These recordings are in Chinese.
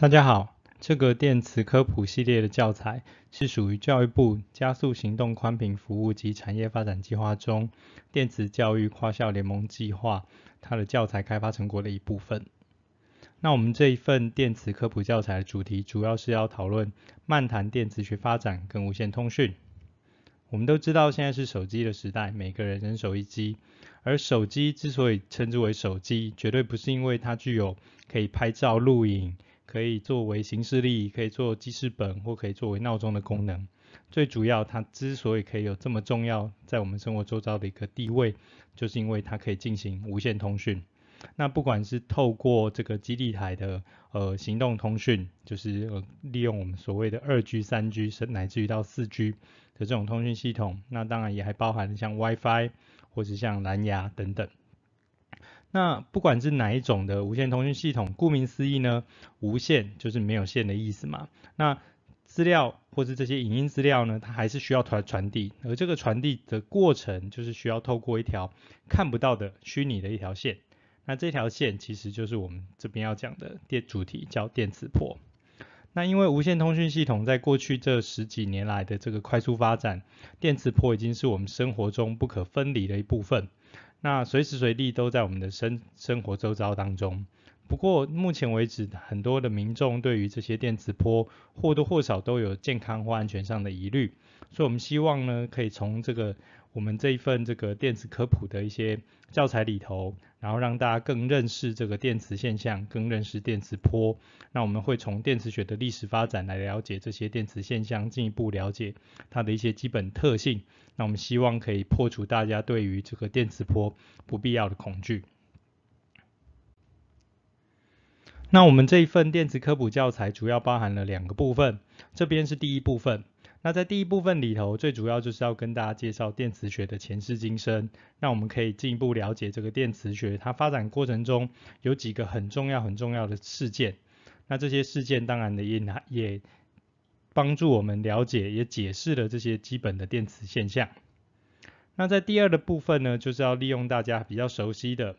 大家好，这个电磁科普系列的教材是属于教育部加速行动宽频服务及产业发展计划中电磁教育跨校联盟计划它的教材开发成果的一部分。那我们这一份电磁科普教材的主题主要是要讨论漫谈电磁学发展跟无线通讯。我们都知道现在是手机的时代，每个人人手一机，而手机之所以称之为手机，绝对不是因为它具有可以拍照录影。可以作为行事历，可以做记事本，或可以作为闹钟的功能。最主要，它之所以可以有这么重要在我们生活周遭的一个地位，就是因为它可以进行无线通讯。那不管是透过这个基地台的呃行动通讯，就是呃、利用我们所谓的二 G、三 G，是乃至于到四 G 的这种通讯系统，那当然也还包含像 WiFi 或是像蓝牙等等。那不管是哪一种的无线通讯系统，顾名思义呢，无线就是没有线的意思嘛。那资料或是这些影音资料呢，它还是需要传传递，而这个传递的过程就是需要透过一条看不到的虚拟的一条线。那这条线其实就是我们这边要讲的电主题叫电磁波。那因为无线通讯系统在过去这十几年来的这个快速发展，电磁波已经是我们生活中不可分离的一部分。那随时随地都在我们的生生活周遭当中。不过目前为止，很多的民众对于这些电磁波或多或少都有健康或安全上的疑虑，所以我们希望呢，可以从这个。我们这一份这个电磁科普的一些教材里头，然后让大家更认识这个电磁现象，更认识电磁波。那我们会从电磁学的历史发展来了解这些电磁现象，进一步了解它的一些基本特性。那我们希望可以破除大家对于这个电磁波不必要的恐惧。那我们这一份电磁科普教材主要包含了两个部分，这边是第一部分。那在第一部分里头，最主要就是要跟大家介绍电磁学的前世今生，那我们可以进一步了解这个电磁学它发展过程中有几个很重要很重要的事件。那这些事件当然的也也帮助我们了解，也解释了这些基本的电磁现象。那在第二的部分呢，就是要利用大家比较熟悉的。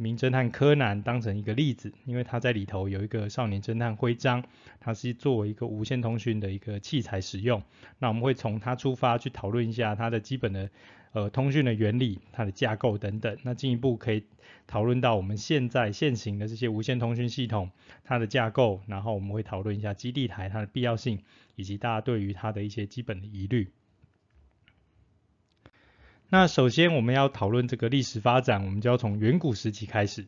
名侦探柯南当成一个例子，因为他在里头有一个少年侦探徽章，它是作为一个无线通讯的一个器材使用。那我们会从它出发去讨论一下它的基本的呃通讯的原理、它的架构等等。那进一步可以讨论到我们现在现行的这些无线通讯系统它的架构，然后我们会讨论一下基地台它的必要性以及大家对于它的一些基本的疑虑。那首先我们要讨论这个历史发展，我们就要从远古时期开始。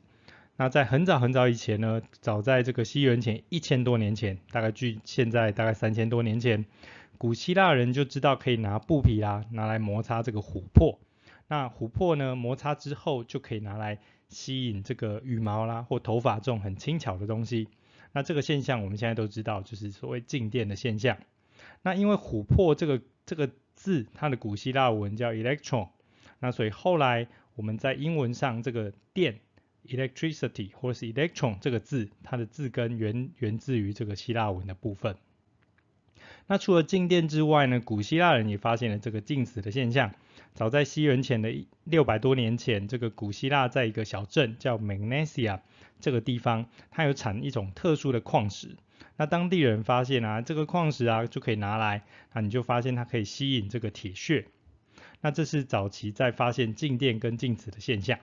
那在很早很早以前呢，早在这个西元前一千多年前，大概距现在大概三千多年前，古希腊人就知道可以拿布匹啦，拿来摩擦这个琥珀。那琥珀呢，摩擦之后就可以拿来吸引这个羽毛啦或头发这种很轻巧的东西。那这个现象我们现在都知道，就是所谓静电的现象。那因为琥珀这个这个字它的古希腊文叫 electron，那所以后来我们在英文上这个电 electricity 或者是 electron 这个字，它的字根源源自于这个希腊文的部分。那除了静电之外呢，古希腊人也发现了这个静止的现象。早在西元前的六百多年前，这个古希腊在一个小镇叫 Magnesia 这个地方，它有产一种特殊的矿石。那当地人发现啊，这个矿石啊就可以拿来，那你就发现它可以吸引这个铁屑。那这是早期在发现静电跟静子的现象。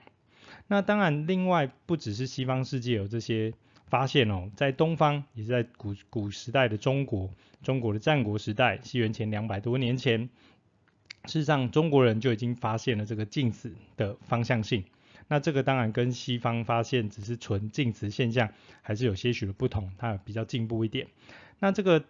那当然，另外不只是西方世界有这些发现哦，在东方，也是在古古时代的中国，中国的战国时代，西元前两百多年前，事实上中国人就已经发现了这个镜子的方向性。那这个当然跟西方发现只是纯净磁现象，还是有些许的不同，它比较进步一点。那这个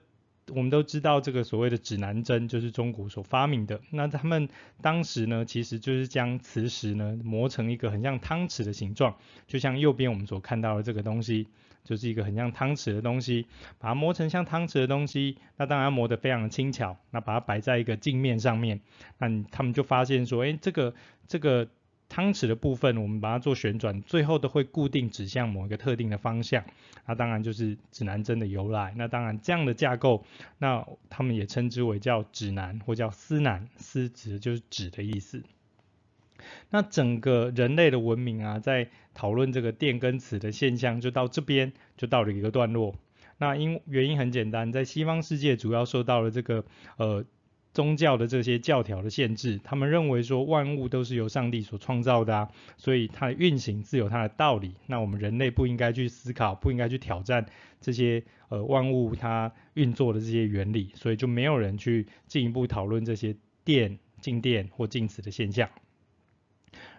我们都知道，这个所谓的指南针就是中国所发明的。那他们当时呢，其实就是将磁石呢磨成一个很像汤匙的形状，就像右边我们所看到的这个东西，就是一个很像汤匙的东西，把它磨成像汤匙的东西。那当然磨得非常的轻巧，那把它摆在一个镜面上面，那他们就发现说，哎，这个这个。汤匙的部分，我们把它做旋转，最后都会固定指向某一个特定的方向，那当然就是指南针的由来。那当然这样的架构，那他们也称之为叫指南或叫司南，司指就是指的意思。那整个人类的文明啊，在讨论这个电跟磁的现象，就到这边就到了一个段落。那因原因很简单，在西方世界主要受到了这个呃。宗教的这些教条的限制，他们认为说万物都是由上帝所创造的啊，所以它运行自有它的道理。那我们人类不应该去思考，不应该去挑战这些呃万物它运作的这些原理，所以就没有人去进一步讨论这些电、静电或静磁的现象。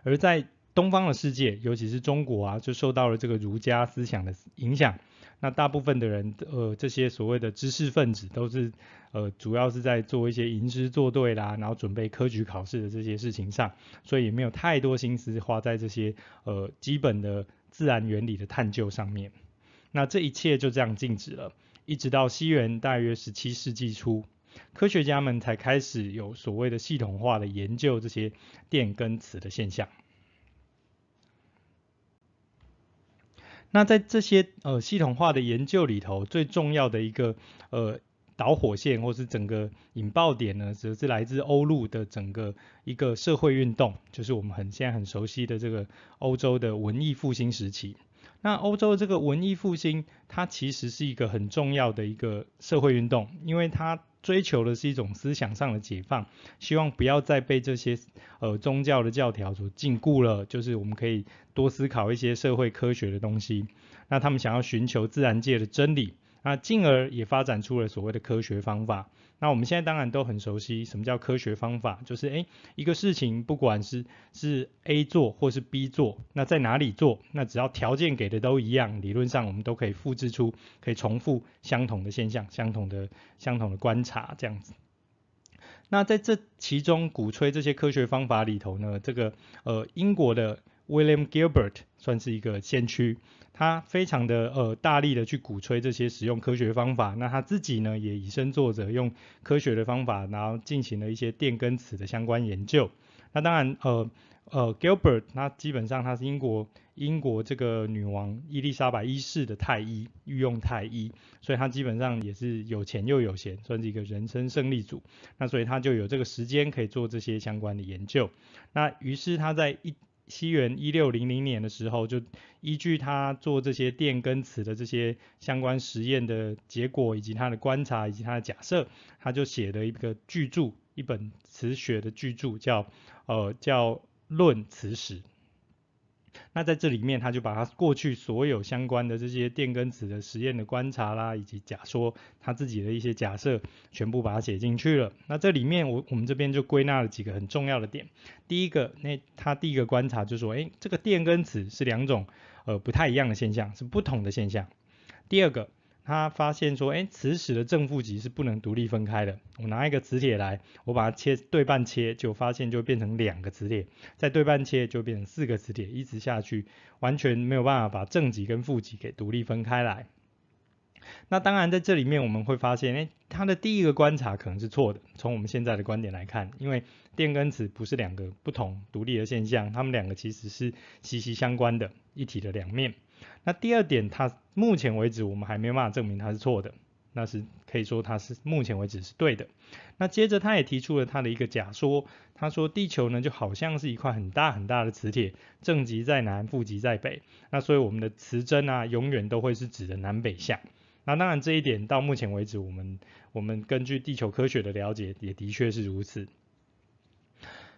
而在东方的世界，尤其是中国啊，就受到了这个儒家思想的影响。那大部分的人，呃，这些所谓的知识分子都是，呃，主要是在做一些吟诗作对啦，然后准备科举考试的这些事情上，所以也没有太多心思花在这些，呃，基本的自然原理的探究上面。那这一切就这样静止了，一直到西元大约十七世纪初，科学家们才开始有所谓的系统化的研究这些电跟磁的现象。那在这些呃系统化的研究里头，最重要的一个呃导火线或是整个引爆点呢，则是来自欧陆的整个一个社会运动，就是我们很现在很熟悉的这个欧洲的文艺复兴时期。那欧洲这个文艺复兴，它其实是一个很重要的一个社会运动，因为它。追求的是一种思想上的解放，希望不要再被这些呃宗教的教条所禁锢了。就是我们可以多思考一些社会科学的东西。那他们想要寻求自然界的真理，那进而也发展出了所谓的科学方法。那我们现在当然都很熟悉什么叫科学方法，就是哎，一个事情不管是是 A 做或是 B 做，那在哪里做，那只要条件给的都一样，理论上我们都可以复制出，可以重复相同的现象，相同的相同的观察这样子。那在这其中鼓吹这些科学方法里头呢，这个呃英国的 William Gilbert 算是一个先驱。他非常的呃大力的去鼓吹这些使用科学方法，那他自己呢也以身作则，用科学的方法，然后进行了一些电根磁的相关研究。那当然呃呃，Gilbert，他基本上他是英国英国这个女王伊丽莎白一世的太医御用太医，所以他基本上也是有钱又有闲，算是一个人生胜利组。那所以他就有这个时间可以做这些相关的研究。那于是他在一西元一六零零年的时候，就依据他做这些电跟磁的这些相关实验的结果，以及他的观察，以及他的假设，他就写了一个巨著，一本磁学的巨著，叫呃叫《论磁史》。那在这里面，他就把他过去所有相关的这些电跟磁的实验的观察啦，以及假说，他自己的一些假设，全部把它写进去了。那这里面我我们这边就归纳了几个很重要的点。第一个，那他第一个观察就说，哎，这个电跟磁是两种呃不太一样的现象，是不同的现象。第二个。他发现说，哎，磁石的正负极是不能独立分开的。我拿一个磁铁来，我把它切对半切，就发现就变成两个磁铁，再对半切就变成四个磁铁，一直下去，完全没有办法把正极跟负极给独立分开来。那当然，在这里面我们会发现，哎，他的第一个观察可能是错的。从我们现在的观点来看，因为电跟磁不是两个不同独立的现象，它们两个其实是息息相关的，一体的两面。那第二点，它目前为止我们还没有办法证明它是错的，那是可以说它是目前为止是对的。那接着他也提出了他的一个假说，他说地球呢就好像是一块很大很大的磁铁，正极在南，负极在北，那所以我们的磁针啊永远都会是指的南北向。那当然这一点到目前为止我们我们根据地球科学的了解也的确是如此。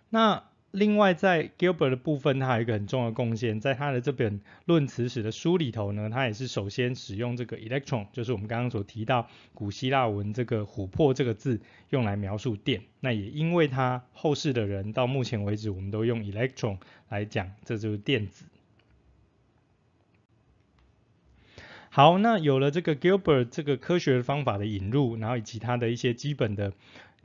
那另外，在 Gilbert 的部分，他有一个很重要的贡献，在他的这本《论词史》的书里头呢，他也是首先使用这个 electron，就是我们刚刚所提到古希腊文这个“琥珀”这个字，用来描述电。那也因为他后世的人到目前为止，我们都用 electron 来讲，这就是电子。好，那有了这个 Gilbert 这个科学方法的引入，然后以及他的一些基本的。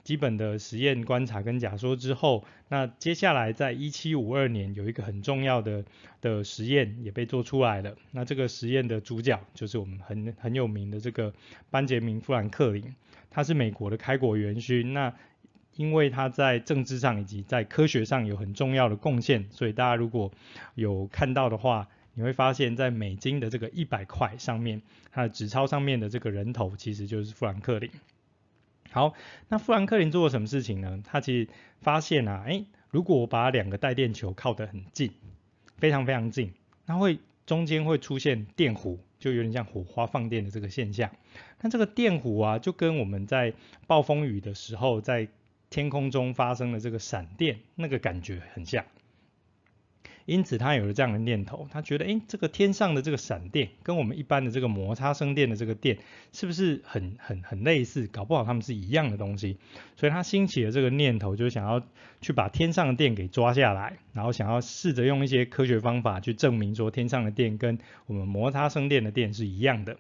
基本的实验观察跟假说之后，那接下来在一七五二年有一个很重要的的实验也被做出来了。那这个实验的主角就是我们很很有名的这个班杰明富兰克林，他是美国的开国元勋。那因为他在政治上以及在科学上有很重要的贡献，所以大家如果有看到的话，你会发现在美金的这个一百块上面，它的纸钞上面的这个人头其实就是富兰克林。好，那富兰克林做了什么事情呢？他其实发现啊，哎，如果我把两个带电球靠得很近，非常非常近，那会中间会出现电弧，就有点像火花放电的这个现象。那这个电弧啊，就跟我们在暴风雨的时候在天空中发生的这个闪电那个感觉很像。因此，他有了这样的念头，他觉得，哎，这个天上的这个闪电，跟我们一般的这个摩擦生电的这个电，是不是很很很类似？搞不好它们是一样的东西。所以，他兴起了这个念头，就想要去把天上的电给抓下来，然后想要试着用一些科学方法去证明说，天上的电跟我们摩擦生电的电是一样的。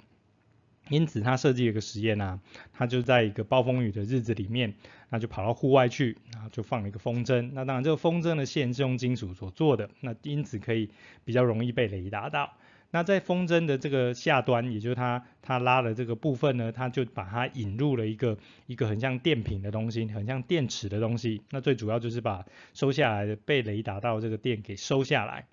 因此，他设计了一个实验呐，他就在一个暴风雨的日子里面，那就跑到户外去，然后就放了一个风筝。那当然，这个风筝的线是用金属所做的，那因此可以比较容易被雷达到。那在风筝的这个下端，也就是它它拉的这个部分呢，他就把它引入了一个一个很像电瓶的东西，很像电池的东西。那最主要就是把收下来的被雷达到这个电给收下来。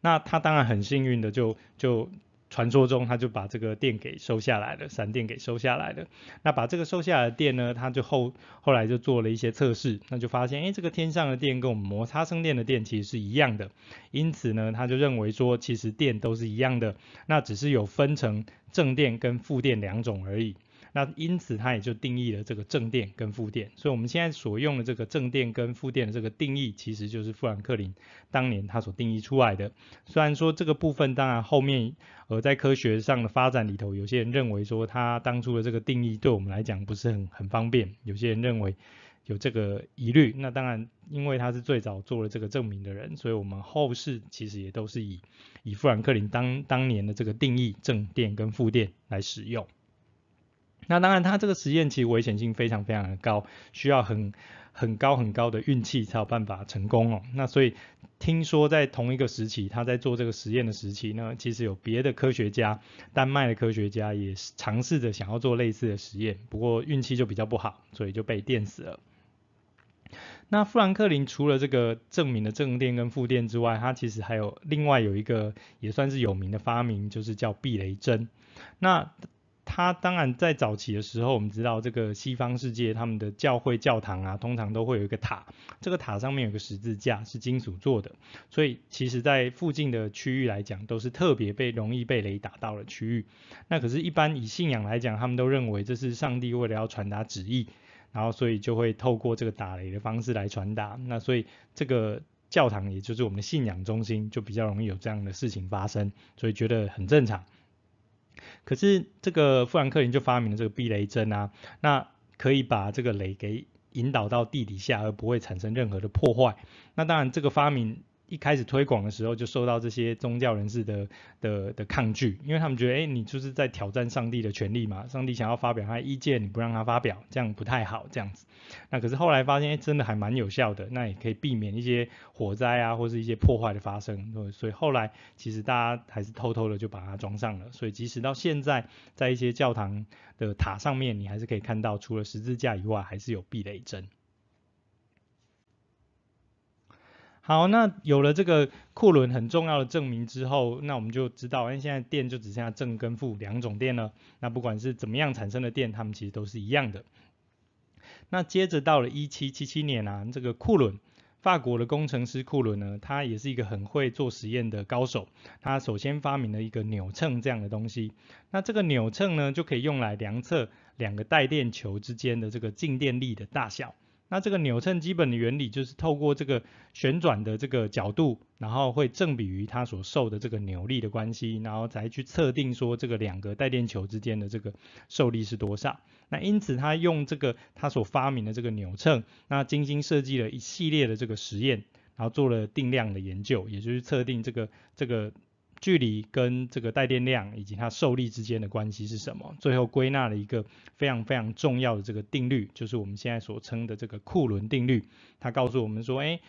那他当然很幸运的就就。传说中，他就把这个电给收下来了，闪电给收下来了。那把这个收下来的电呢，他就后后来就做了一些测试，那就发现，哎，这个天上的电跟我们摩擦生电的电其实是一样的。因此呢，他就认为说，其实电都是一样的，那只是有分成正电跟负电两种而已。那因此，它也就定义了这个正电跟负电。所以，我们现在所用的这个正电跟负电的这个定义，其实就是富兰克林当年他所定义出来的。虽然说这个部分，当然后面呃在科学上的发展里头，有些人认为说他当初的这个定义对我们来讲不是很很方便，有些人认为有这个疑虑。那当然，因为他是最早做了这个证明的人，所以我们后世其实也都是以以富兰克林当当年的这个定义正电跟负电来使用。那当然，他这个实验其实危险性非常非常的高，需要很很高很高的运气才有办法成功哦。那所以听说在同一个时期，他在做这个实验的时期，呢，其实有别的科学家，丹麦的科学家也尝试着想要做类似的实验，不过运气就比较不好，所以就被电死了。那富兰克林除了这个证明的正电跟负电之外，他其实还有另外有一个也算是有名的发明，就是叫避雷针。那它当然在早期的时候，我们知道这个西方世界，他们的教会教堂啊，通常都会有一个塔，这个塔上面有个十字架，是金属做的，所以其实，在附近的区域来讲，都是特别被容易被雷打到的区域。那可是，一般以信仰来讲，他们都认为这是上帝为了要传达旨意，然后所以就会透过这个打雷的方式来传达。那所以这个教堂，也就是我们的信仰中心，就比较容易有这样的事情发生，所以觉得很正常。可是这个富兰克林就发明了这个避雷针啊，那可以把这个雷给引导到地底下，而不会产生任何的破坏。那当然这个发明。一开始推广的时候就受到这些宗教人士的的的抗拒，因为他们觉得，哎，你就是在挑战上帝的权利嘛，上帝想要发表他的意见你不让他发表，这样不太好这样子。那可是后来发现，哎，真的还蛮有效的，那也可以避免一些火灾啊或是一些破坏的发生，所以后来其实大家还是偷偷的就把它装上了。所以即使到现在，在一些教堂的塔上面，你还是可以看到，除了十字架以外，还是有避雷针。好，那有了这个库伦很重要的证明之后，那我们就知道，哎，现在电就只剩下正跟负两种电了。那不管是怎么样产生的电，它们其实都是一样的。那接着到了一七七七年啊，这个库伦，法国的工程师库伦呢，他也是一个很会做实验的高手。他首先发明了一个扭秤这样的东西。那这个扭秤呢，就可以用来量测两个带电球之间的这个静电力的大小。那这个扭秤基本的原理就是透过这个旋转的这个角度，然后会正比于它所受的这个扭力的关系，然后再去测定说这个两个带电球之间的这个受力是多少。那因此他用这个他所发明的这个扭秤，那精心设计了一系列的这个实验，然后做了定量的研究，也就是测定这个这个。距离跟这个带电量以及它受力之间的关系是什么？最后归纳了一个非常非常重要的这个定律，就是我们现在所称的这个库仑定律。它告诉我们说，哎，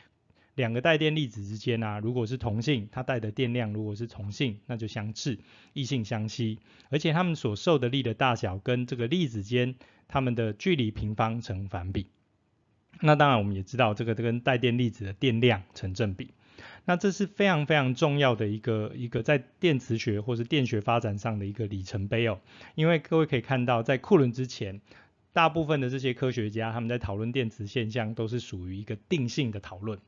两个带电粒子之间啊，如果是同性，它带的电量如果是同性，那就相斥，异性相吸。而且它们所受的力的大小跟这个粒子间它们的距离平方成反比。那当然我们也知道，这个跟带电粒子的电量成正比。那这是非常非常重要的一个一个在电磁学或是电学发展上的一个里程碑哦，因为各位可以看到，在库伦之前，大部分的这些科学家他们在讨论电磁现象都是属于一个定性的讨论。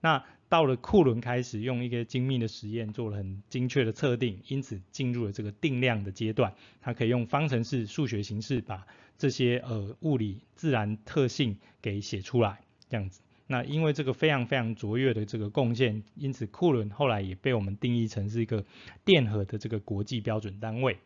那到了库伦开始用一个精密的实验做了很精确的测定，因此进入了这个定量的阶段，它可以用方程式数学形式把这些呃物理自然特性给写出来，这样子。那因为这个非常非常卓越的这个贡献，因此库伦后来也被我们定义成是一个电荷的这个国际标准单位。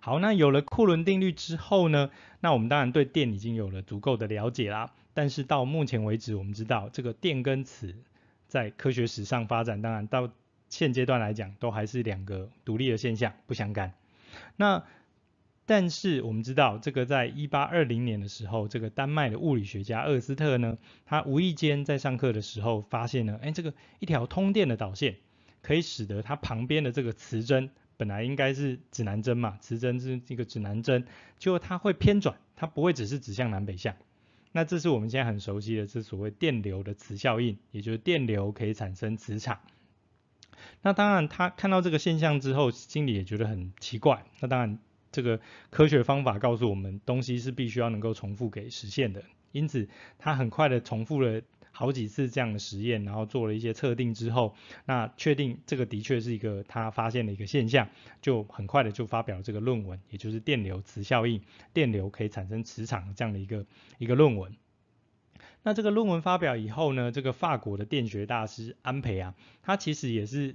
好，那有了库伦定律之后呢，那我们当然对电已经有了足够的了解啦。但是到目前为止，我们知道这个电跟磁在科学史上发展，当然到现阶段来讲，都还是两个独立的现象，不相干。那但是我们知道，这个在一八二零年的时候，这个丹麦的物理学家厄斯特呢，他无意间在上课的时候发现了，哎，这个一条通电的导线可以使得它旁边的这个磁针，本来应该是指南针嘛，磁针是一个指南针，结果它会偏转，它不会只是指向南北向。那这是我们现在很熟悉的，是所谓电流的磁效应，也就是电流可以产生磁场。那当然，他看到这个现象之后，心里也觉得很奇怪。那当然。这个科学方法告诉我们，东西是必须要能够重复给实现的。因此，他很快的重复了好几次这样的实验，然后做了一些测定之后，那确定这个的确是一个他发现的一个现象，就很快的就发表了这个论文，也就是电流磁效应，电流可以产生磁场这样的一个一个论文。那这个论文发表以后呢，这个法国的电学大师安培啊，他其实也是。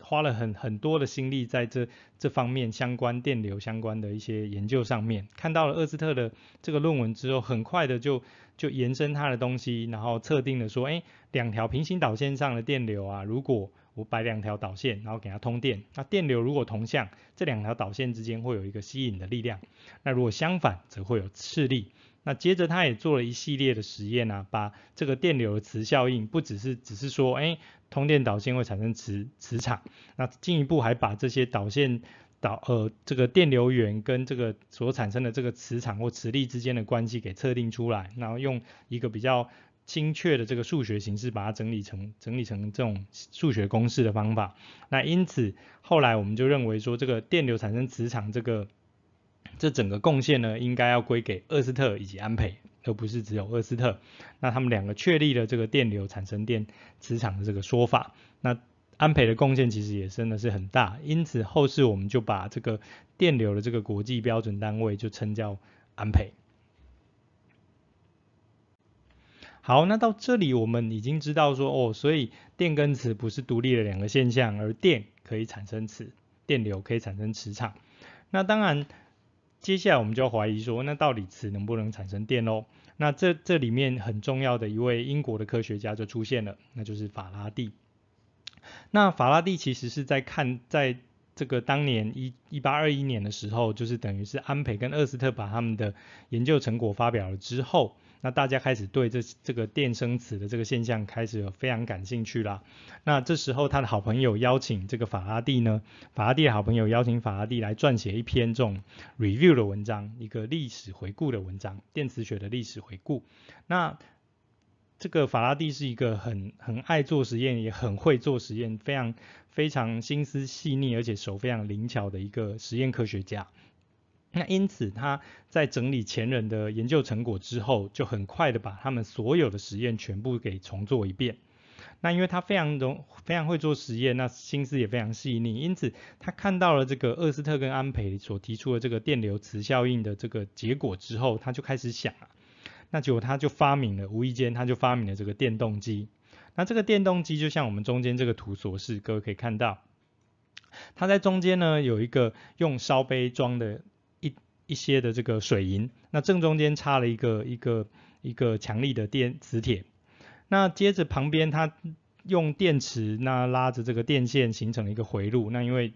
花了很很多的心力在这这方面相关电流相关的一些研究上面，看到了厄斯特的这个论文之后，很快的就就延伸他的东西，然后测定了说，哎，两条平行导线上的电流啊，如果我摆两条导线，然后给它通电。那电流如果同向，这两条导线之间会有一个吸引的力量。那如果相反，则会有斥力。那接着他也做了一系列的实验啊，把这个电流的磁效应，不只是只是说，哎，通电导线会产生磁磁场。那进一步还把这些导线导呃这个电流源跟这个所产生的这个磁场或磁力之间的关系给测定出来，然后用一个比较。精确的这个数学形式，把它整理成整理成这种数学公式的方法。那因此后来我们就认为说，这个电流产生磁场这个这整个贡献呢，应该要归给厄斯特以及安培，而不是只有厄斯特。那他们两个确立了这个电流产生电磁场的这个说法。那安培的贡献其实也真的是很大。因此后世我们就把这个电流的这个国际标准单位就称叫安培。好，那到这里我们已经知道说，哦，所以电跟磁不是独立的两个现象，而电可以产生磁，电流可以产生磁场。那当然，接下来我们就怀疑说，那到底磁能不能产生电喽？那这这里面很重要的一位英国的科学家就出现了，那就是法拉第。那法拉第其实是在看，在这个当年一一八二一年的时候，就是等于是安培跟厄斯特把他们的研究成果发表了之后。那大家开始对这这个电生磁的这个现象开始有非常感兴趣啦。那这时候他的好朋友邀请这个法拉第呢，法拉第的好朋友邀请法拉第来撰写一篇这种 review 的文章，一个历史回顾的文章，电磁学的历史回顾。那这个法拉第是一个很很爱做实验，也很会做实验，非常非常心思细腻，而且手非常灵巧的一个实验科学家。那因此他在整理前人的研究成果之后，就很快的把他们所有的实验全部给重做一遍。那因为他非常容非常会做实验，那心思也非常细腻，因此他看到了这个厄斯特跟安培所提出的这个电流磁效应的这个结果之后，他就开始想啊，那结果他就发明了，无意间他就发明了这个电动机。那这个电动机就像我们中间这个图所示，各位可以看到，它在中间呢有一个用烧杯装的。一些的这个水银，那正中间插了一个一个一个强力的电磁铁，那接着旁边它用电池那拉着这个电线形成了一个回路，那因为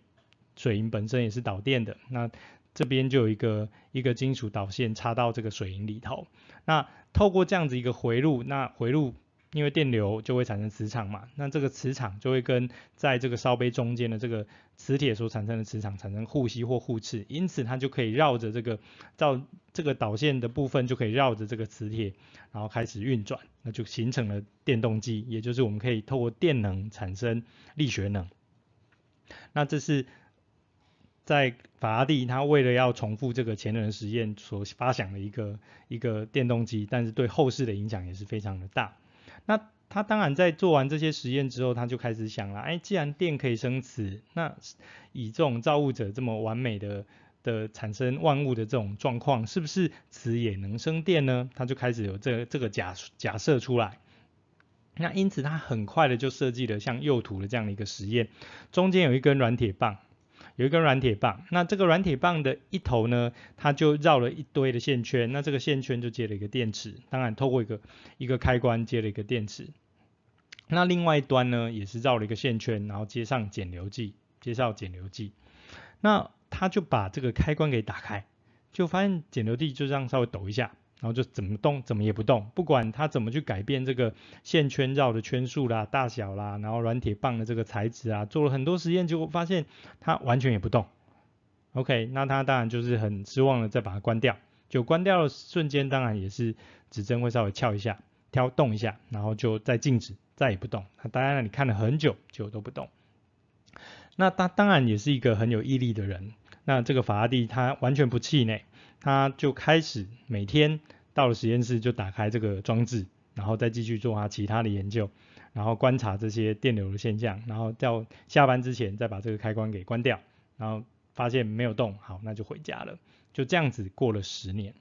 水银本身也是导电的，那这边就有一个一个金属导线插到这个水银里头，那透过这样子一个回路，那回路。因为电流就会产生磁场嘛，那这个磁场就会跟在这个烧杯中间的这个磁铁所产生的磁场产生互吸或互斥，因此它就可以绕着这个照这个导线的部分就可以绕着这个磁铁，然后开始运转，那就形成了电动机，也就是我们可以透过电能产生力学能。那这是在法拉第他为了要重复这个前人的实验所发想的一个一个电动机，但是对后世的影响也是非常的大。那他当然在做完这些实验之后，他就开始想了，哎，既然电可以生磁，那以这种造物者这么完美的的产生万物的这种状况，是不是磁也能生电呢？他就开始有这这个假假设出来。那因此他很快的就设计了像右图的这样的一个实验，中间有一根软铁棒。有一根软铁棒，那这个软铁棒的一头呢，它就绕了一堆的线圈，那这个线圈就接了一个电池，当然透过一个一个开关接了一个电池。那另外一端呢，也是绕了一个线圈，然后接上减流计，接上减流计。那他就把这个开关给打开，就发现减流计就这样稍微抖一下。然后就怎么动怎么也不动，不管他怎么去改变这个线圈绕的圈数啦、大小啦，然后软铁棒的这个材质啊，做了很多实验，结果发现它完全也不动。OK，那他当然就是很失望的，再把它关掉。就关掉的瞬间，当然也是指针会稍微翘一下，跳动一下，然后就再静止，再也不动。那当然你看了很久，就都不动。那他当然也是一个很有毅力的人。那这个法拉第他完全不气馁。他就开始每天到了实验室就打开这个装置，然后再继续做他其他的研究，然后观察这些电流的现象，然后到下班之前再把这个开关给关掉，然后发现没有动，好那就回家了，就这样子过了十年，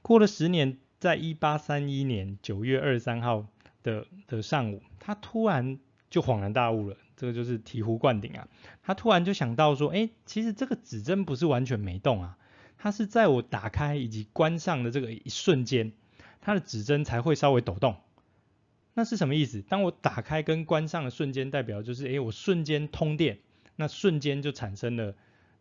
过了十年，在一八三一年九月二十三号的的上午，他突然就恍然大悟了。这个就是醍醐灌顶啊！他突然就想到说，哎，其实这个指针不是完全没动啊，它是在我打开以及关上的这个一瞬间，它的指针才会稍微抖动。那是什么意思？当我打开跟关上的瞬间，代表就是，哎，我瞬间通电，那瞬间就产生了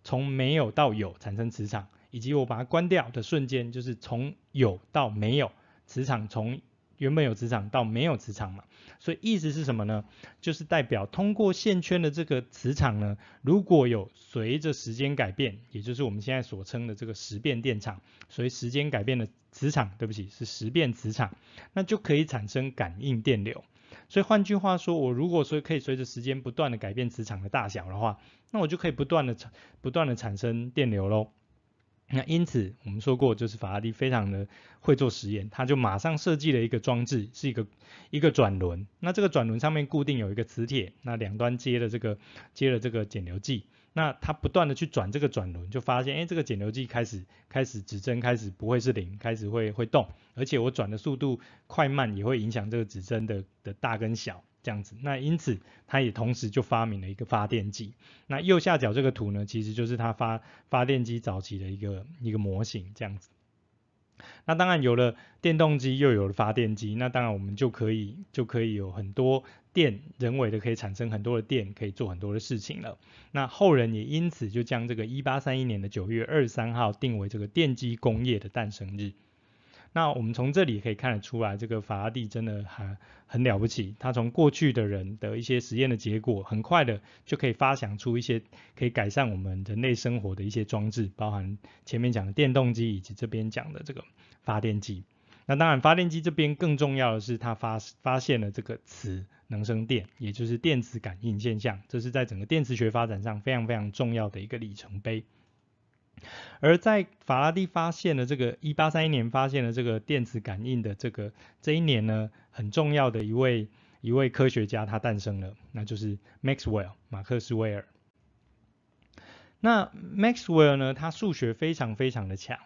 从没有到有，产生磁场，以及我把它关掉的瞬间，就是从有到没有，磁场从。原本有磁场到没有磁场嘛，所以意思是什么呢？就是代表通过线圈的这个磁场呢，如果有随着时间改变，也就是我们现在所称的这个时变电场，所以时间改变的磁场，对不起，是时变磁场，那就可以产生感应电流。所以换句话说，我如果说可以随着时间不断的改变磁场的大小的话，那我就可以不断的产不断的产生电流喽。那因此我们说过，就是法拉第非常的会做实验，他就马上设计了一个装置，是一个一个转轮。那这个转轮上面固定有一个磁铁，那两端接了这个接了这个检流计。那他不断的去转这个转轮，就发现，哎，这个检流计开始开始指针开始不会是零，开始会会动，而且我转的速度快慢也会影响这个指针的的大跟小。这样子，那因此，他也同时就发明了一个发电机。那右下角这个图呢，其实就是他发发电机早期的一个一个模型，这样子。那当然有了电动机，又有了发电机，那当然我们就可以就可以有很多电，人为的可以产生很多的电，可以做很多的事情了。那后人也因此就将这个一八三一年的九月二十三号定为这个电机工业的诞生日。那我们从这里可以看得出来，这个法拉第真的很很了不起。他从过去的人的一些实验的结果，很快的就可以发想出一些可以改善我们人类生活的一些装置，包含前面讲的电动机以及这边讲的这个发电机。那当然，发电机这边更重要的是，他发发现了这个磁能生电，也就是电磁感应现象。这是在整个电磁学发展上非常非常重要的一个里程碑。而在法拉第发现了这个一八三一年发现了这个电磁感应的这个这一年呢，很重要的一位一位科学家他诞生了，那就是 Maxwell 马克斯威尔。那 Maxwell 呢，他数学非常非常的强。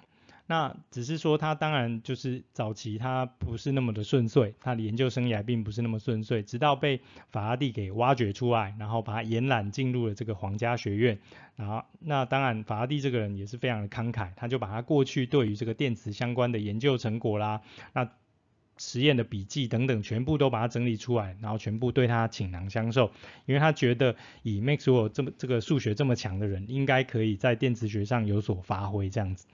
那只是说，他当然就是早期他不是那么的顺遂，他的研究生涯并不是那么顺遂，直到被法拉第给挖掘出来，然后把他延揽进入了这个皇家学院。然后，那当然法拉第这个人也是非常的慷慨，他就把他过去对于这个电磁相关的研究成果啦，那实验的笔记等等，全部都把它整理出来，然后全部对他倾囊相授，因为他觉得以 Maxwell 这么这个数学这么强的人，应该可以在电磁学上有所发挥这样子。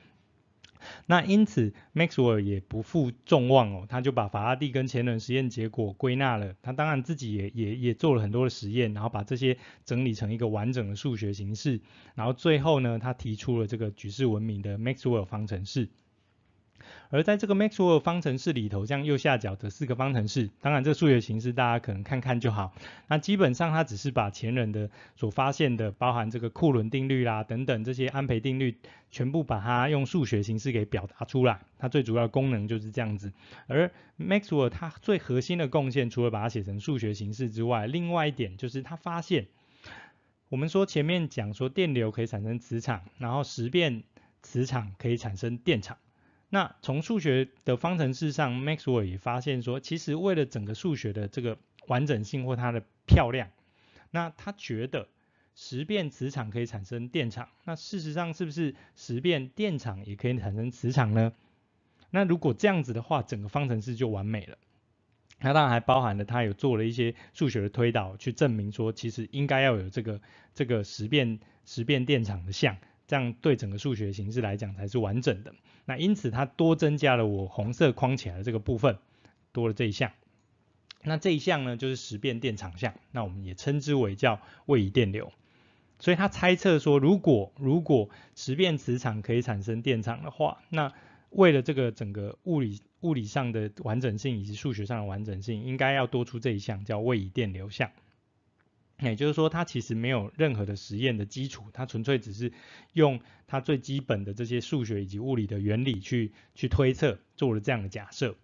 那因此，Maxwell 也不负众望哦，他就把法拉第跟前人实验结果归纳了。他当然自己也也也做了很多的实验，然后把这些整理成一个完整的数学形式。然后最后呢，他提出了这个举世闻名的 Maxwell 方程式。而在这个 Maxwell 方程式里头，像右下角的四个方程式，当然这数学形式大家可能看看就好。那基本上它只是把前人的所发现的，包含这个库仑定律啦，等等这些安培定律，全部把它用数学形式给表达出来。它最主要功能就是这样子。而 Maxwell 它最核心的贡献，除了把它写成数学形式之外，另外一点就是它发现，我们说前面讲说电流可以产生磁场，然后实变磁场可以产生电场。那从数学的方程式上，Maxwell 也发现说，其实为了整个数学的这个完整性或它的漂亮，那他觉得十变磁场可以产生电场，那事实上是不是十变电场也可以产生磁场呢？那如果这样子的话，整个方程式就完美了。那当然还包含了他有做了一些数学的推导，去证明说，其实应该要有这个这个十变十变电场的项。这样对整个数学形式来讲才是完整的。那因此它多增加了我红色框起来的这个部分，多了这一项。那这一项呢，就是时变电场项。那我们也称之为叫位移电流。所以他猜测说，如果如果时变磁场可以产生电场的话，那为了这个整个物理物理上的完整性以及数学上的完整性，应该要多出这一项叫位移电流项。也就是说，它其实没有任何的实验的基础，它纯粹只是用它最基本的这些数学以及物理的原理去去推测，做了这样的假设。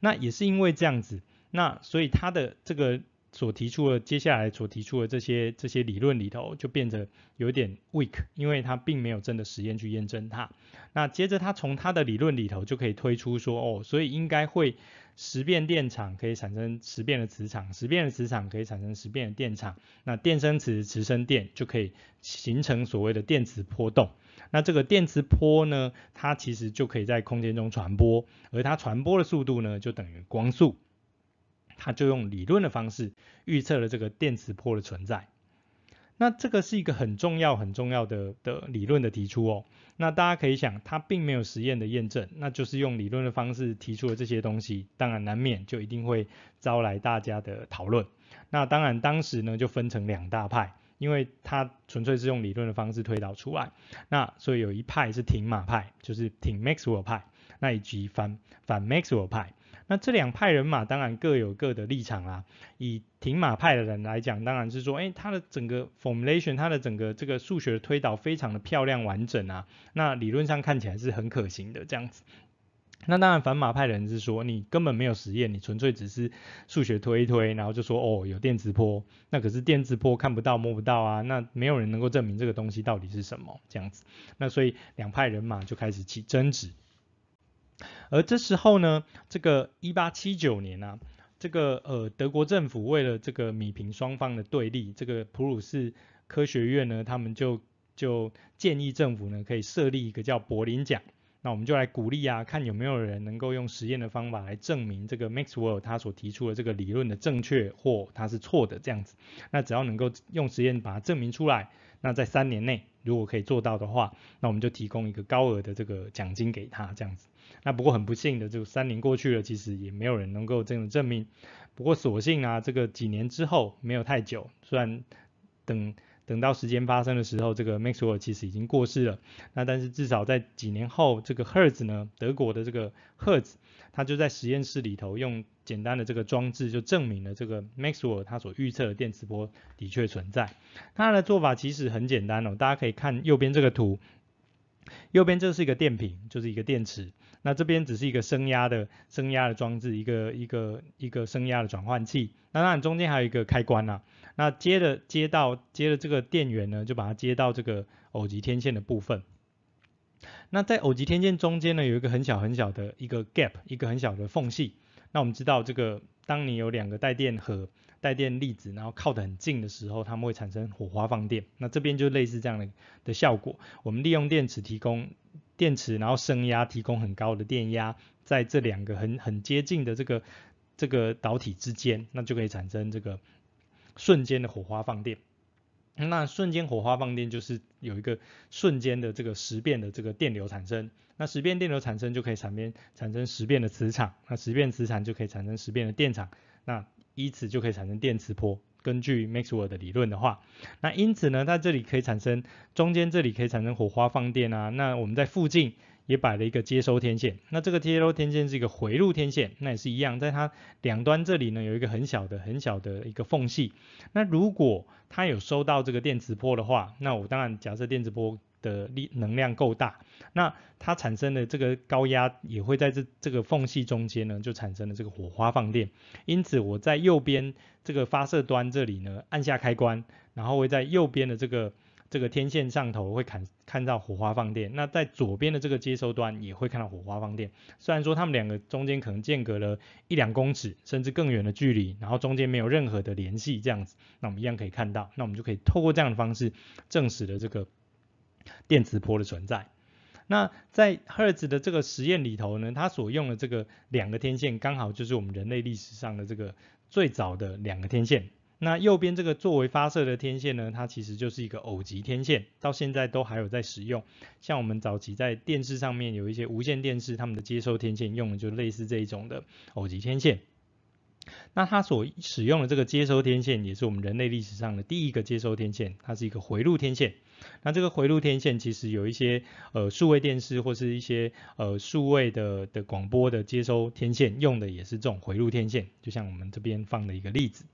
那也是因为这样子，那所以它的这个。所提出的接下来所提出的这些这些理论里头，就变得有点 weak，因为它并没有真的实验去验证它。那接着他从他的理论里头就可以推出说，哦，所以应该会十变电场可以产生十变的磁场，十变的磁场可以产生十变的电场，那电生磁，磁生电就可以形成所谓的电磁波动。那这个电磁波呢，它其实就可以在空间中传播，而它传播的速度呢，就等于光速。他就用理论的方式预测了这个电磁波的存在，那这个是一个很重要、很重要的的理论的提出哦。那大家可以想，他并没有实验的验证，那就是用理论的方式提出了这些东西，当然难免就一定会招来大家的讨论。那当然当时呢就分成两大派，因为他纯粹是用理论的方式推导出来，那所以有一派是挺马派，就是挺 Maxwell 派，那一及反反 Maxwell 派。那这两派人马当然各有各的立场啦。以停马派的人来讲，当然是说，哎，他的整个 formulation，他的整个这个数学推导非常的漂亮完整啊。那理论上看起来是很可行的这样子。那当然反马派的人是说，你根本没有实验，你纯粹只是数学推一推，然后就说，哦，有电磁波。那可是电磁波看不到摸不到啊，那没有人能够证明这个东西到底是什么这样子。那所以两派人马就开始起争执。而这时候呢，这个一八七九年啊，这个呃德国政府为了这个米平双方的对立，这个普鲁士科学院呢，他们就就建议政府呢，可以设立一个叫柏林奖，那我们就来鼓励啊，看有没有人能够用实验的方法来证明这个 Maxwell 他所提出的这个理论的正确或他是错的这样子，那只要能够用实验把它证明出来，那在三年内。如果可以做到的话，那我们就提供一个高额的这个奖金给他这样子。那不过很不幸的，就三年过去了，其实也没有人能够这样证明。不过所幸啊，这个几年之后没有太久，虽然等等到时间发生的时候，这个 Maxwell 其实已经过世了。那但是至少在几年后，这个 Herz 呢，德国的这个 Herz，他就在实验室里头用。简单的这个装置就证明了这个 Maxwell 他所预测的电磁波的确存在。他的做法其实很简单哦，大家可以看右边这个图，右边这是一个电瓶，就是一个电池。那这边只是一个升压的升压的装置，一个一个一个升压的转换器。那然中间还有一个开关啊，那接着接到接着这个电源呢，就把它接到这个偶极天线的部分。那在偶极天线中间呢，有一个很小很小的一个 gap，一个很小的缝隙。那我们知道，这个当你有两个带电荷、带电粒子，然后靠得很近的时候，它们会产生火花放电。那这边就类似这样的的效果。我们利用电池提供电池，然后升压提供很高的电压，在这两个很很接近的这个这个导体之间，那就可以产生这个瞬间的火花放电。那瞬间火花放电就是有一个瞬间的这个时变的这个电流产生，那时变电流产生就可以产生产生时变的磁场，那时变磁场就可以产生时变的电场，那依此就可以产生电磁波。根据 Maxwell 的理论的话，那因此呢，在这里可以产生中间这里可以产生火花放电啊，那我们在附近。也摆了一个接收天线，那这个接收天线是一个回路天线，那也是一样，在它两端这里呢有一个很小的、很小的一个缝隙。那如果它有收到这个电磁波的话，那我当然假设电磁波的力能量够大，那它产生的这个高压也会在这这个缝隙中间呢就产生了这个火花放电。因此我在右边这个发射端这里呢按下开关，然后会在右边的这个这个天线上头会砍。看到火花放电，那在左边的这个接收端也会看到火花放电。虽然说他们两个中间可能间隔了一两公尺，甚至更远的距离，然后中间没有任何的联系这样子，那我们一样可以看到，那我们就可以透过这样的方式证实了这个电磁波的存在。那在赫兹的这个实验里头呢，它所用的这个两个天线刚好就是我们人类历史上的这个最早的两个天线。那右边这个作为发射的天线呢，它其实就是一个偶极天线，到现在都还有在使用。像我们早期在电视上面有一些无线电视，他们的接收天线用的就类似这一种的偶极天线。那它所使用的这个接收天线，也是我们人类历史上的第一个接收天线，它是一个回路天线。那这个回路天线其实有一些呃数位电视或是一些呃数位的的广播的接收天线用的也是这种回路天线，就像我们这边放的一个例子。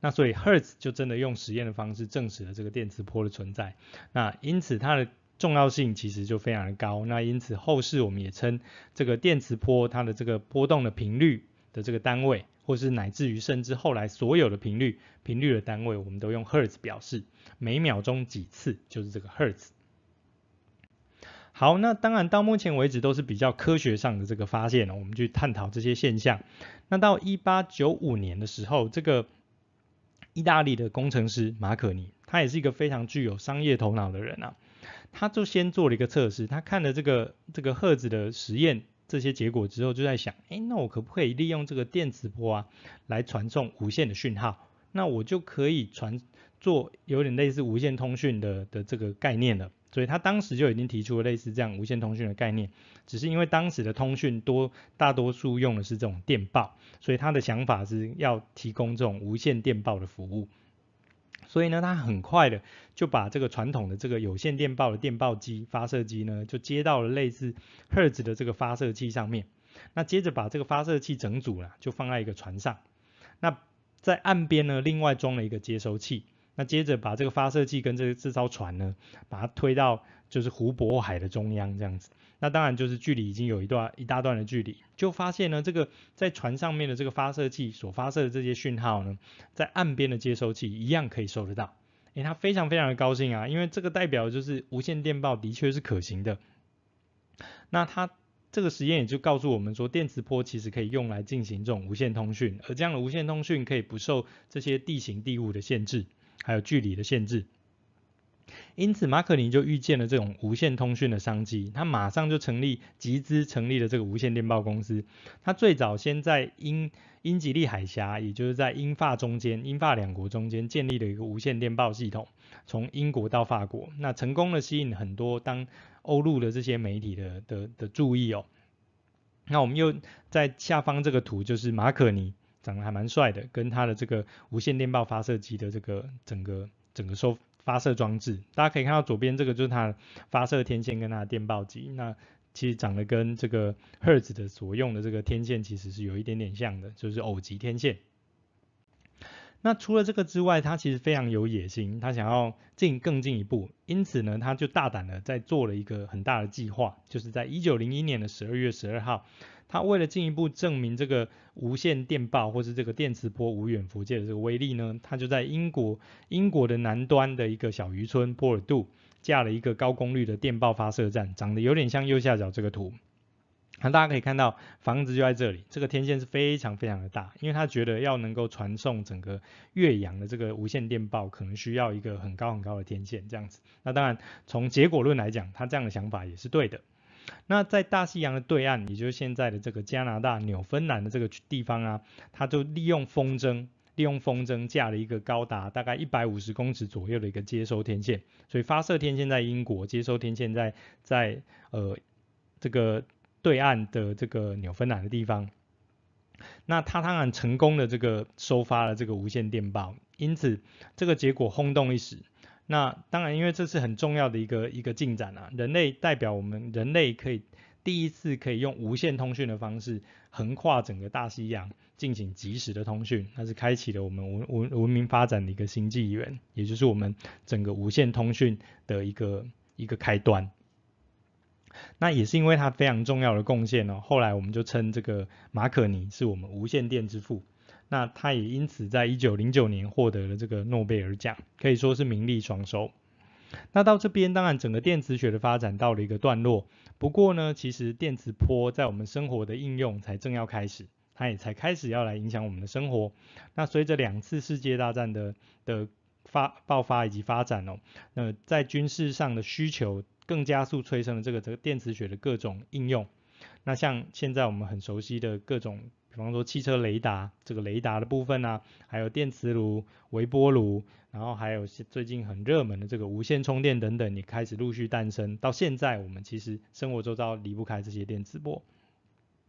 那所以赫兹就真的用实验的方式证实了这个电磁波的存在。那因此它的重要性其实就非常的高。那因此后世我们也称这个电磁波它的这个波动的频率的这个单位，或是乃至于甚至后来所有的频率频率的单位，我们都用赫兹表示，每秒钟几次就是这个赫兹。好，那当然到目前为止都是比较科学上的这个发现，我们去探讨这些现象。那到一八九五年的时候，这个意大利的工程师马可尼，他也是一个非常具有商业头脑的人啊，他就先做了一个测试，他看了这个这个赫兹的实验这些结果之后，就在想，哎，那我可不可以利用这个电磁波啊，来传送无线的讯号？那我就可以传做有点类似无线通讯的的这个概念了。所以他当时就已经提出了类似这样无线通讯的概念，只是因为当时的通讯多大多数用的是这种电报，所以他的想法是要提供这种无线电报的服务。所以呢，他很快的就把这个传统的这个有线电报的电报机发射机呢，就接到了类似赫兹的这个发射器上面。那接着把这个发射器整组了，就放在一个船上。那在岸边呢，另外装了一个接收器。那接着把这个发射器跟这这艘船呢，把它推到就是湖泊海的中央这样子。那当然就是距离已经有一段一大段的距离，就发现呢这个在船上面的这个发射器所发射的这些讯号呢，在岸边的接收器一样可以收得到。诶，他非常非常的高兴啊，因为这个代表就是无线电报的确是可行的。那他这个实验也就告诉我们说，电磁波其实可以用来进行这种无线通讯，而这样的无线通讯可以不受这些地形地物的限制。还有距离的限制，因此马可尼就预见了这种无线通讯的商机，他马上就成立集资，成立了这个无线电报公司。他最早先在英英吉利海峡，也就是在英法中间，英法两国中间建立了一个无线电报系统，从英国到法国，那成功的吸引很多当欧陆的这些媒体的的的注意哦。那我们又在下方这个图就是马可尼。长得还蛮帅的，跟它的这个无线电报发射机的这个整个整个收发射装置，大家可以看到左边这个就是它发射天线跟它的电报机，那其实长得跟这个赫兹的所用的这个天线其实是有一点点像的，就是偶极天线。那除了这个之外，他其实非常有野心，他想要进更进一步，因此呢，他就大胆的在做了一个很大的计划，就是在一九零一年的十二月十二号，他为了进一步证明这个无线电报或是这个电磁波无远弗届的这个威力呢，他就在英国英国的南端的一个小渔村波尔杜架了一个高功率的电报发射站，长得有点像右下角这个图。那大家可以看到，房子就在这里。这个天线是非常非常的大，因为他觉得要能够传送整个岳阳的这个无线电报，可能需要一个很高很高的天线这样子。那当然，从结果论来讲，他这样的想法也是对的。那在大西洋的对岸，也就是现在的这个加拿大纽芬兰的这个地方啊，他就利用风筝，利用风筝架了一个高达大概一百五十公尺左右的一个接收天线。所以发射天线在英国，接收天线在在呃这个。对岸的这个纽芬兰的地方，那他当然成功的这个收发了这个无线电报，因此这个结果轰动一时。那当然，因为这是很重要的一个一个进展啊，人类代表我们人类可以第一次可以用无线通讯的方式横跨整个大西洋进行即时的通讯，那是开启了我们文文文明发展的一个新纪元，也就是我们整个无线通讯的一个一个开端。那也是因为他非常重要的贡献哦，后来我们就称这个马可尼是我们无线电之父。那他也因此在一九零九年获得了这个诺贝尔奖，可以说是名利双收。那到这边，当然整个电磁学的发展到了一个段落。不过呢，其实电磁波在我们生活的应用才正要开始，它也才开始要来影响我们的生活。那随着两次世界大战的的发爆发以及发展哦，那在军事上的需求。更加速催生了这个这个电磁学的各种应用。那像现在我们很熟悉的各种，比方说汽车雷达，这个雷达的部分啊，还有电磁炉、微波炉，然后还有最近很热门的这个无线充电等等，也开始陆续诞生。到现在我们其实生活周遭离不开这些电磁波。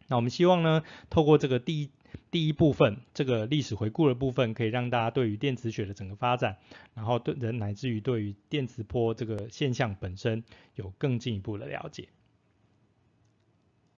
那我们希望呢，透过这个第一。第一部分，这个历史回顾的部分，可以让大家对于电磁学的整个发展，然后对人乃至于对于电磁波这个现象本身，有更进一步的了解。